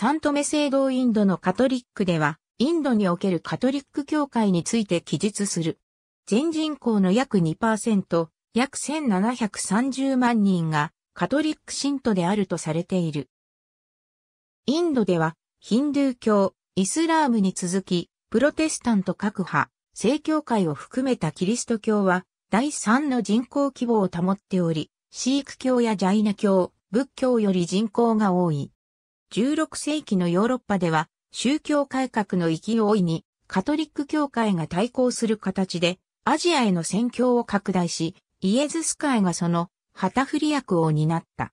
サントメ聖堂インドのカトリックでは、インドにおけるカトリック教会について記述する。全人口の約2%、約1730万人がカトリック信徒であるとされている。インドでは、ヒンドゥー教、イスラームに続き、プロテスタント各派、正教会を含めたキリスト教は、第3の人口規模を保っており、シーク教やジャイナ教、仏教より人口が多い。16世紀のヨーロッパでは、宗教改革の勢いに、カトリック教会が対抗する形で、アジアへの宣教を拡大し、イエズス会がその旗振り役を担った。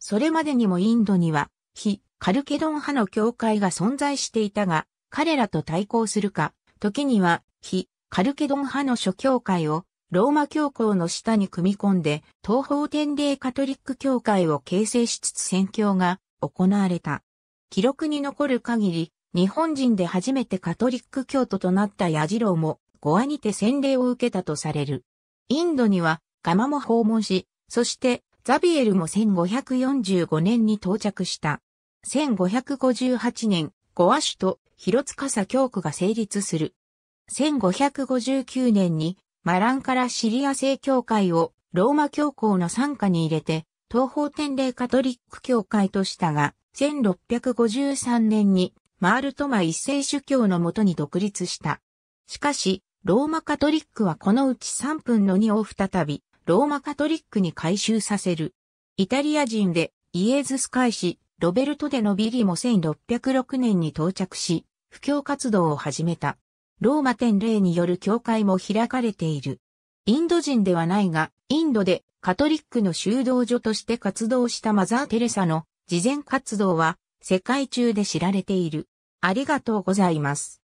それまでにもインドには、非カルケドン派の教会が存在していたが、彼らと対抗するか、時には、非カルケドン派の諸教会を、ローマ教皇の下に組み込んで、東方天霊カトリック教会を形成しつつ宣教が行われた。記録に残る限り、日本人で初めてカトリック教徒となった矢次郎も、ゴアにて洗礼を受けたとされる。インドには、ガマも訪問し、そして、ザビエルも1545年に到着した。1558年、ゴア首都、広司教区が成立する。1559年に、マランからシリア正教会をローマ教皇の参加に入れて、東方天霊カトリック教会としたが、1653年にマールトマ一世主教のもとに独立した。しかし、ローマカトリックはこのうち3分の2を再び、ローマカトリックに改修させる。イタリア人でイエズス会士、ロベルト・デ・ノビリも1606年に到着し、布教活動を始めた。ローマ天霊による教会も開かれている。インド人ではないが、インドでカトリックの修道女として活動したマザー・テレサの慈善活動は世界中で知られている。ありがとうございます。